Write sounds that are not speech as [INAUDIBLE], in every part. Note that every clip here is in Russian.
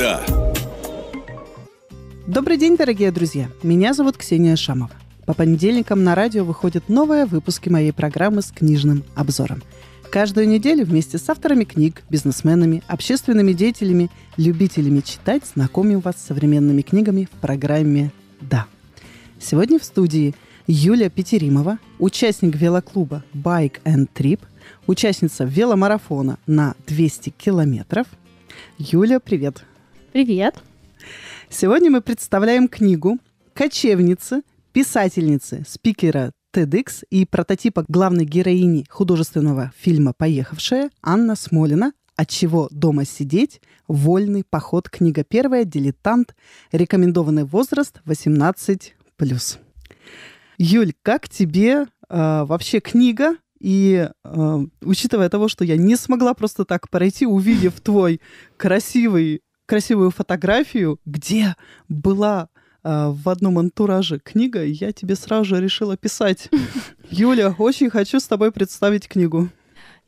Да. Добрый день, дорогие друзья. Меня зовут Ксения Шамова. По понедельникам на радио выходят новые выпуски моей программы с книжным обзором. Каждую неделю вместе с авторами книг, бизнесменами, общественными деятелями, любителями читать знакомим вас с современными книгами в программе «Да». Сегодня в студии Юлия Петеримова, участник велоклуба «Bike and Trip», участница веломарафона на 200 километров. Юля, привет! Привет. Сегодня мы представляем книгу «Кочевницы, писательницы, спикера TEDx и прототипа главной героини художественного фильма «Поехавшая» Анна Смолина «От чего дома сидеть? Вольный поход. Книга первая. Дилетант. Рекомендованный возраст 18+.» Юль, как тебе э, вообще книга? И э, учитывая того, что я не смогла просто так пройти, увидев твой красивый красивую фотографию, где была э, в одном антураже книга, я тебе сразу же решила писать. [LAUGHS] Юля, очень хочу с тобой представить книгу.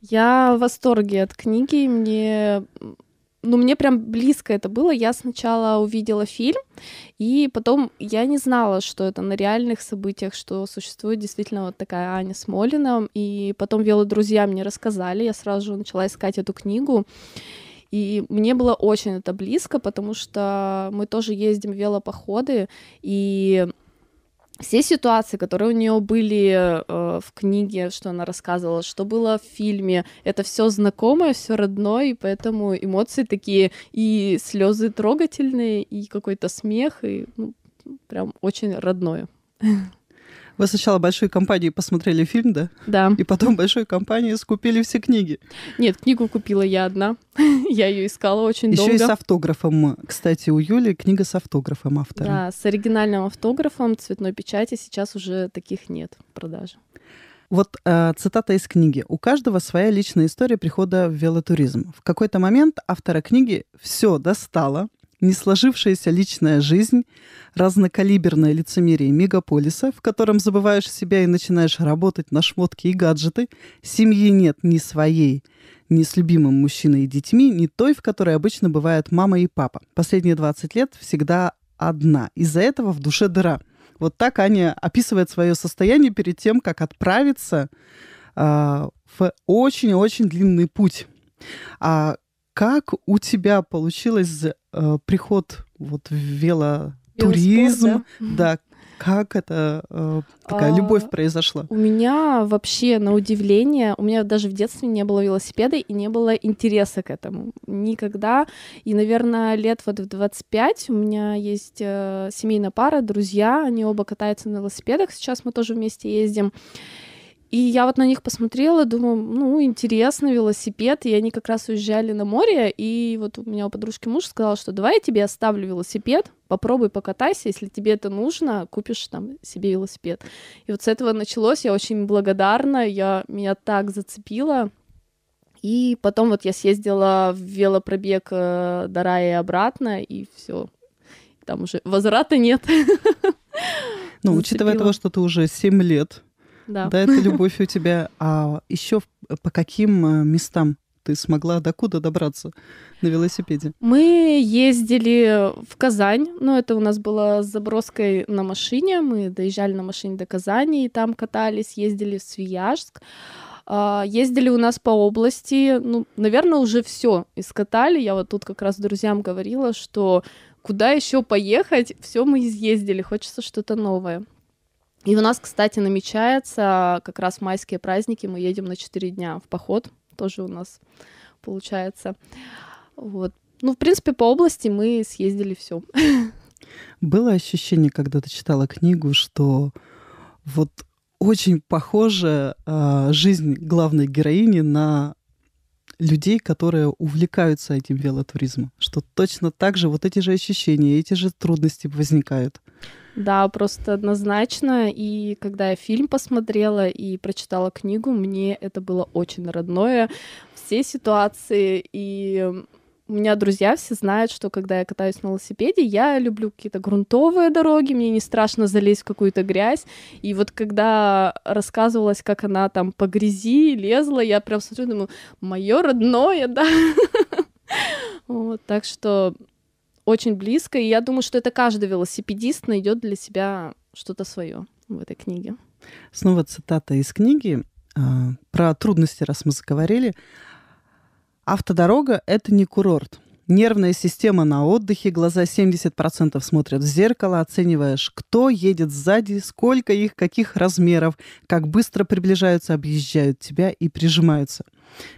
Я в восторге от книги. Мне ну, мне прям близко это было. Я сначала увидела фильм, и потом я не знала, что это на реальных событиях, что существует действительно вот такая Аня Смолина. И потом вело друзья мне рассказали, я сразу же начала искать эту книгу. И мне было очень это близко, потому что мы тоже ездим в велопоходы, и все ситуации, которые у нее были э, в книге, что она рассказывала, что было в фильме, это все знакомое, все родное, и поэтому эмоции такие и слезы трогательные, и какой-то смех, и ну, прям очень родное. [LAUGHS] Вы сначала большой компанией посмотрели фильм, да? Да. И потом большой компанией скупили все книги. Нет, книгу купила я одна. [LAUGHS] я ее искала очень Еще долго. Еще и с автографом. Кстати, у Юли книга с автографом автора. Да, с оригинальным автографом цветной печати сейчас уже таких нет в продаже. Вот э, цитата из книги. «У каждого своя личная история прихода в велотуризм. В какой-то момент автора книги все достало, несложившаяся личная жизнь, разнокалиберное лицемерие мегаполиса, в котором забываешь себя и начинаешь работать на шмотки и гаджеты, семьи нет ни своей, ни с любимым мужчиной и детьми, ни той, в которой обычно бывают мама и папа. Последние 20 лет всегда одна. Из-за этого в душе дыра. Вот так Аня описывает свое состояние перед тем, как отправиться э, в очень-очень длинный путь. А как у тебя получилось э, приход вот в велотуризм? Велоспорт, да? да, как это э, такая а, любовь произошла? У меня вообще на удивление, у меня даже в детстве не было велосипеда и не было интереса к этому никогда. И, наверное, лет вот в 25 у меня есть э, семейная пара, друзья, они оба катаются на велосипедах, сейчас мы тоже вместе ездим. И я вот на них посмотрела, думаю, ну, интересно, велосипед. И они как раз уезжали на море, и вот у меня у подружки муж сказал, что давай я тебе оставлю велосипед, попробуй покатайся, если тебе это нужно, купишь там себе велосипед. И вот с этого началось, я очень благодарна, я, меня так зацепило. И потом вот я съездила в велопробег э, до рая и обратно, и все. Там уже возврата нет. Ну, Зацепила. [LAUGHS] учитывая того, что ты уже 7 лет да. да, это любовь у тебя. А еще э, по каким э, местам ты смогла докуда добраться на велосипеде? Мы ездили в Казань, но ну, это у нас было с заброской на машине. Мы доезжали на машине до Казани и там катались, ездили в Свияжск. А, ездили у нас по области, ну, наверное, уже все искатали. Я вот тут как раз друзьям говорила, что куда еще поехать, все мы изъездили, хочется что-то новое. И у нас, кстати, намечается как раз майские праздники. Мы едем на 4 дня в поход. Тоже у нас получается. Вот. Ну, в принципе, по области мы съездили все. Было ощущение, когда ты читала книгу, что вот очень похожа э, жизнь главной героини на людей, которые увлекаются этим велотуризмом, что точно так же вот эти же ощущения, эти же трудности возникают. Да, просто однозначно. И когда я фильм посмотрела и прочитала книгу, мне это было очень родное. Все ситуации и у меня друзья все знают, что когда я катаюсь на велосипеде, я люблю какие-то грунтовые дороги, мне не страшно залезть в какую-то грязь. И вот когда рассказывалась, как она там по грязи лезла, я прям смотрю, думаю, мое родное, [LAUGHS] да. Вот, так что очень близко, и я думаю, что это каждый велосипедист найдет для себя что-то свое в этой книге. Снова цитата из книги а, про трудности, раз мы заговорили. Автодорога — это не курорт. Нервная система на отдыхе, глаза 70% смотрят в зеркало, оцениваешь, кто едет сзади, сколько их, каких размеров, как быстро приближаются, объезжают тебя и прижимаются.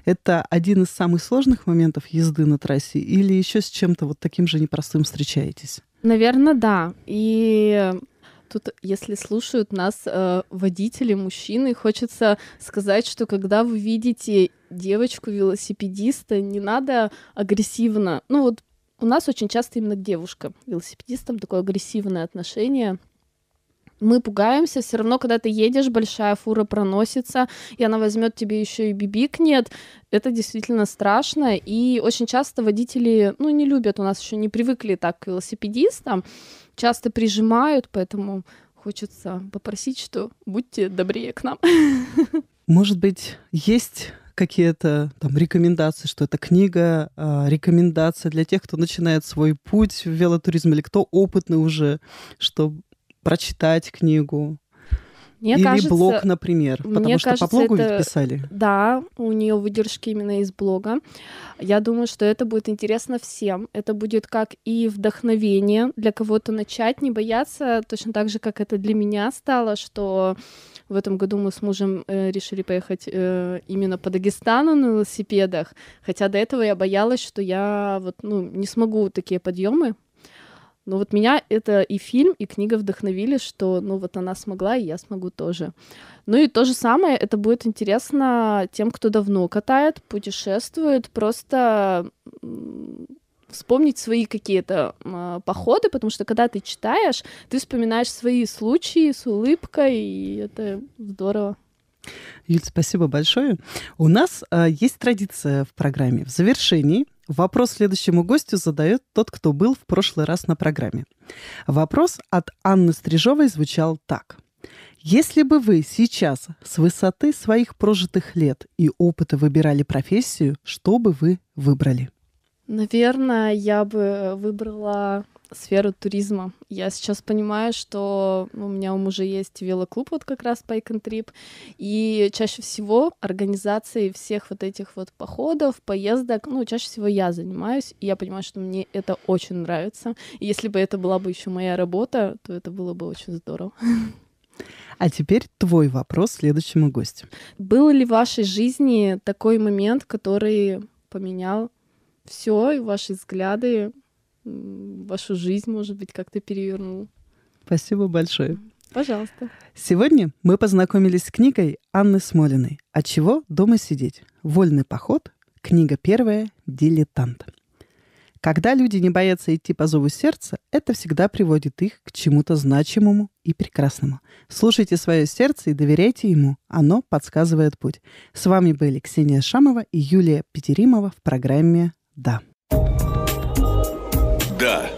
Это один из самых сложных моментов езды на трассе или еще с чем-то вот таким же непростым встречаетесь? Наверное, да. И тут, если слушают нас э, водители, мужчины, хочется сказать, что когда вы видите девочку-велосипедиста, не надо агрессивно. Ну вот у нас очень часто именно к девушкам, велосипедистам такое агрессивное отношение мы пугаемся, все равно, когда ты едешь, большая фура проносится, и она возьмет тебе еще и бибикнет. Это действительно страшно, и очень часто водители, ну, не любят, у нас еще не привыкли так к велосипедистам, часто прижимают, поэтому хочется попросить, что будьте добрее к нам. [LAUGHS] Может быть, есть какие-то там рекомендации, что это книга, э, рекомендация для тех, кто начинает свой путь в велотуризм или кто опытный уже, что прочитать книгу. Мне Или кажется, блог, например, потому мне что кажется, по блогу это... ведь писали. Да, у нее выдержки именно из блога. Я думаю, что это будет интересно всем. Это будет как и вдохновение для кого-то начать, не бояться, точно так же, как это для меня стало, что в этом году мы с мужем э, решили поехать э, именно по Дагестану на велосипедах, хотя до этого я боялась, что я вот ну не смогу такие подъемы но вот меня это и фильм, и книга вдохновили, что, ну, вот она смогла, и я смогу тоже. Ну и то же самое, это будет интересно тем, кто давно катает, путешествует, просто вспомнить свои какие-то э, походы, потому что когда ты читаешь, ты вспоминаешь свои случаи с улыбкой, и это здорово. Юль, спасибо большое. У нас а, есть традиция в программе. В завершении вопрос следующему гостю задает тот, кто был в прошлый раз на программе. Вопрос от Анны Стрижовой звучал так. Если бы вы сейчас с высоты своих прожитых лет и опыта выбирали профессию, что бы вы выбрали? Наверное, я бы э, выбрала сферу туризма. Я сейчас понимаю, что ну, у меня у мужа есть велоклуб вот как раз Bike and Trip, и чаще всего организацией всех вот этих вот походов, поездок, ну, чаще всего я занимаюсь, и я понимаю, что мне это очень нравится. И если бы это была бы еще моя работа, то это было бы очень здорово. А теперь твой вопрос следующему гостю. Был ли в вашей жизни такой момент, который поменял все, и ваши взгляды вашу жизнь, может быть, как-то перевернул. Спасибо большое. Пожалуйста. Сегодня мы познакомились с книгой Анны Смолиной «От чего дома сидеть? Вольный поход. Книга первая. Дилетант». Когда люди не боятся идти по зову сердца, это всегда приводит их к чему-то значимому и прекрасному. Слушайте свое сердце и доверяйте ему. Оно подсказывает путь. С вами были Ксения Шамова и Юлия Петеримова в программе «Да». Да.